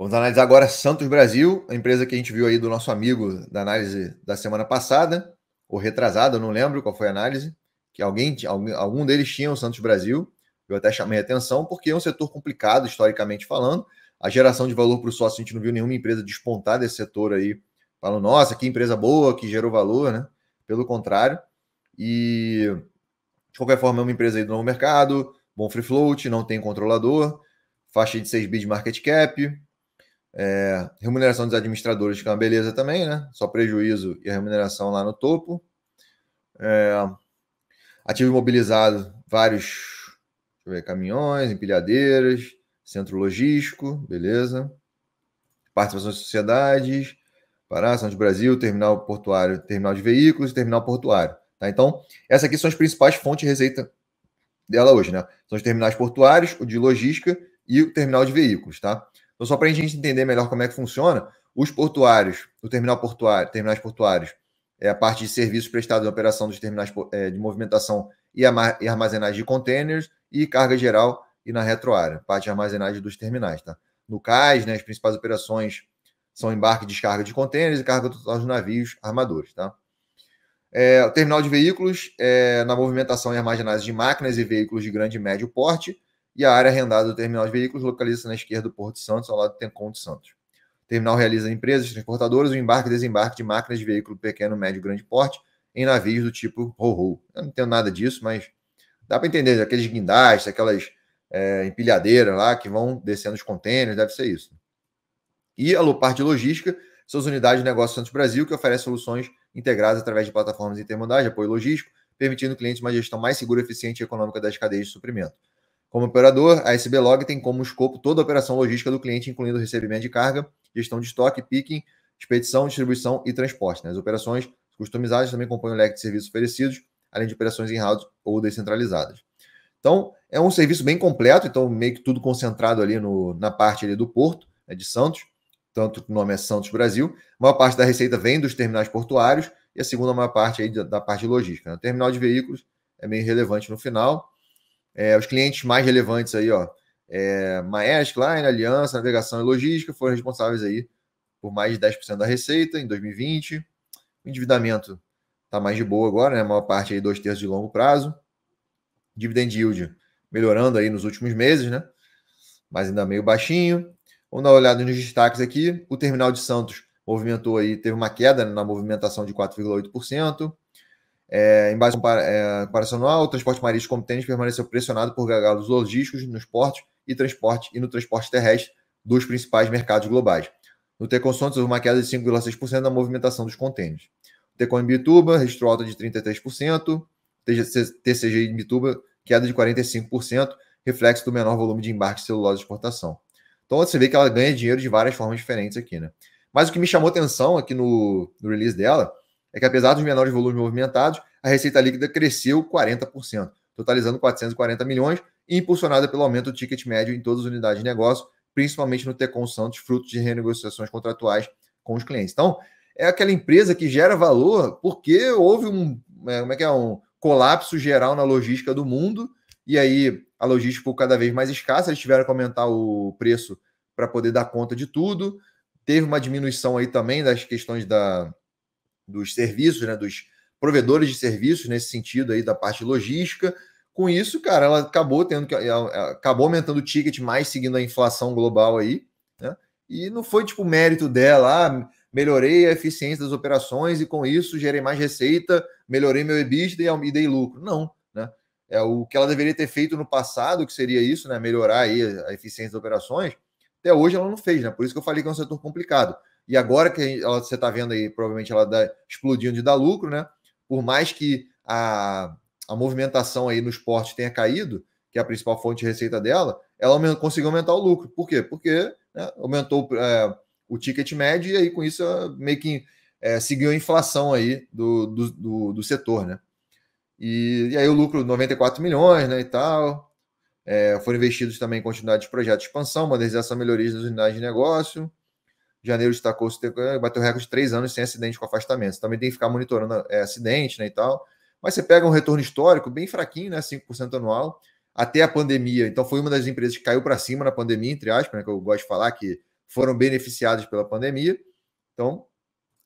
Vamos analisar agora Santos Brasil, a empresa que a gente viu aí do nosso amigo da análise da semana passada, ou retrasada, não lembro qual foi a análise, que alguém, algum deles tinha o Santos Brasil. Eu até chamei a atenção, porque é um setor complicado, historicamente falando. A geração de valor para o sócio, a gente não viu nenhuma empresa despontar desse setor aí, falando, nossa, que empresa boa, que gerou valor, né? Pelo contrário. E, de qualquer forma, é uma empresa aí do novo mercado, bom free float, não tem controlador, faixa de 6 de market cap, é, remuneração dos administradores, que é uma beleza também, né? Só prejuízo e a remuneração lá no topo. É, ativo imobilizado, vários ver, caminhões, empilhadeiras, centro logístico, beleza. Participação de sociedades, Pará, São de Brasil, terminal portuário, terminal de veículos e terminal portuário. Tá? Então, essas aqui são as principais fontes de receita dela hoje, né? São os terminais portuários, o de logística e o terminal de veículos, tá? Então, só para a gente entender melhor como é que funciona, os portuários, o terminal portuário, terminais portuários, é a parte de serviços prestados na operação dos terminais é, de movimentação e armazenagem de containers e carga geral e na retroárea, parte de armazenagem dos terminais. Tá? No cais, né, as principais operações são embarque e descarga de contêineres e carga total dos navios armadores. Tá? É, o terminal de veículos é, na movimentação e armazenagem de máquinas e veículos de grande e médio porte e a área arrendada do terminal de veículos localiza-se na esquerda do Porto Santos, ao lado do Tencom de Santos. O terminal realiza empresas transportadoras o embarque e desembarque de máquinas de veículo pequeno, médio e grande porte em navios do tipo Ho-Ho. Eu não tenho nada disso, mas dá para entender, aqueles guindastes, aquelas é, empilhadeiras lá que vão descendo os contêineres, deve ser isso. E a Lopar Logística suas unidades de negócio Santos Brasil que oferece soluções integradas através de plataformas intermodais de apoio logístico, permitindo clientes uma gestão mais segura, eficiente e econômica das cadeias de suprimento. Como operador, a SB Log tem como escopo toda a operação logística do cliente, incluindo recebimento de carga, gestão de estoque, picking, expedição, distribuição e transporte. Né? As operações customizadas também compõem o um leque de serviços oferecidos, além de operações in-house ou descentralizadas. Então, é um serviço bem completo, então meio que tudo concentrado ali no, na parte ali do porto, né, de Santos, tanto que o nome é Santos Brasil. A maior parte da receita vem dos terminais portuários e a segunda maior parte aí da, da parte de logística. Né? O terminal de veículos é meio relevante no final, é, os clientes mais relevantes aí, ó, é, Maersk, Line, Aliança, Navegação e Logística foram responsáveis aí por mais de 10% da receita em 2020. O endividamento está mais de boa agora, né? A maior parte aí, dois terços de longo prazo. Dividend yield melhorando aí nos últimos meses, né? Mas ainda meio baixinho. Vamos dar uma olhada nos destaques aqui. O terminal de Santos movimentou aí, teve uma queda né, na movimentação de 4,8%. É, em base é, comparacional, o transporte marítimo como tênis permaneceu pressionado por gargalos logísticos nos portos e transporte e no transporte terrestre dos principais mercados globais. No Tecon houve uma queda de 5,6% na movimentação dos contêineres. O Tecon em Bituba registrou alta de 33%, TCG em Bituba queda de 45%, reflexo do menor volume de embarque de celulose de exportação. Então você vê que ela ganha dinheiro de várias formas diferentes aqui, né? Mas o que me chamou atenção aqui no, no release dela é que apesar dos menores volumes movimentados, a receita líquida cresceu 40%, totalizando 440 milhões, impulsionada pelo aumento do ticket médio em todas as unidades de negócio, principalmente no Tecon Santos, fruto de renegociações contratuais com os clientes. Então, é aquela empresa que gera valor porque houve um, é, como é que é, um colapso geral na logística do mundo, e aí a logística ficou cada vez mais escassa, eles tiveram que aumentar o preço para poder dar conta de tudo. Teve uma diminuição aí também das questões da, dos serviços, né, dos provedores de serviços nesse sentido aí da parte logística. Com isso, cara, ela acabou tendo que acabou aumentando o ticket mais seguindo a inflação global aí, né? E não foi tipo mérito dela, ah, melhorei a eficiência das operações e com isso gerei mais receita, melhorei meu EBITDA e dei lucro. Não, né? É o que ela deveria ter feito no passado, que seria isso, né, melhorar aí a eficiência das operações. Até hoje ela não fez, né? Por isso que eu falei que é um setor complicado e agora que ela, você está vendo aí, provavelmente ela dá, explodindo de dar lucro, né? Por mais que a, a movimentação aí no esporte tenha caído, que é a principal fonte de receita dela, ela conseguiu aumentar o lucro. Por quê? Porque né, aumentou é, o ticket médio e aí com isso meio que é, seguiu a inflação aí do, do, do, do setor, né? E, e, aí o lucro 94 milhões, né, e tal. É, foram investidos também em continuidade de projetos de expansão, modernização melhorias das unidades de negócio janeiro destacou-se, eh, bateu recorde de três anos sem acidente com afastamento. Você também tem que ficar monitorando é, acidente né, e tal. Mas você pega um retorno histórico bem fraquinho, né, 5% anual, até a pandemia. Então, foi uma das empresas que caiu para cima na pandemia, entre aspas, né, que eu gosto de falar, que foram beneficiadas pela pandemia. Então,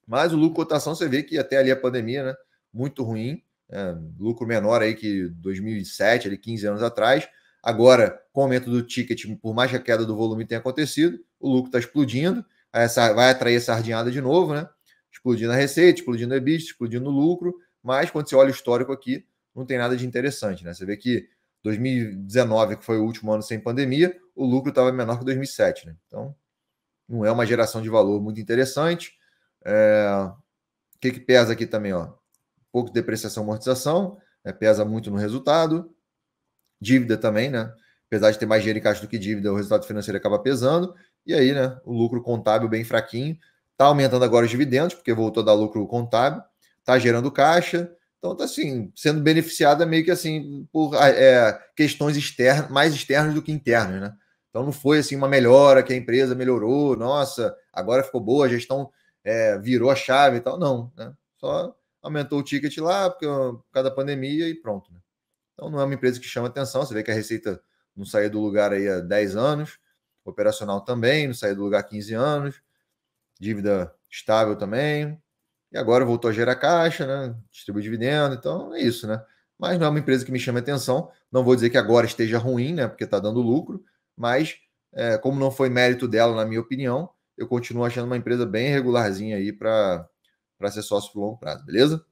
mas o lucro cotação você vê que até ali a pandemia, né, muito ruim, é, lucro menor aí que 2007, ali 15 anos atrás. Agora, com o aumento do ticket, por mais que a queda do volume tenha acontecido, o lucro está explodindo essa, vai atrair essa sardinhada de novo, né? Explodindo a receita, explodindo o ebit, explodindo o lucro, mas quando você olha o histórico aqui, não tem nada de interessante, né? Você vê que 2019, que foi o último ano sem pandemia, o lucro estava menor que 2007, né? Então, não é uma geração de valor muito interessante. É... O que, que pesa aqui também, ó? pouco de depreciação e amortização, né? pesa muito no resultado. Dívida também, né? Apesar de ter mais dinheiro em caixa do que dívida, o resultado financeiro acaba pesando. E aí, né, o lucro contábil bem fraquinho. Está aumentando agora os dividendos, porque voltou a dar lucro contábil, está gerando caixa. Então, está assim, sendo beneficiada é meio que assim por ah, é, questões externas, mais externas do que internas, né? Então não foi assim uma melhora que a empresa melhorou, nossa, agora ficou boa, a gestão é, virou a chave e tal. Não, né? Só aumentou o ticket lá porque, ah, por causa da pandemia e pronto. Né? Então não é uma empresa que chama atenção. Você vê que a receita não saía do lugar aí há 10 anos, operacional também, não saiu do lugar há 15 anos, dívida estável também, e agora voltou a gerar caixa, né? distribui dividendo, então é isso, né? Mas não é uma empresa que me chama atenção, não vou dizer que agora esteja ruim, né? Porque está dando lucro, mas é, como não foi mérito dela, na minha opinião, eu continuo achando uma empresa bem regularzinha aí para ser sócio para longo prazo, beleza?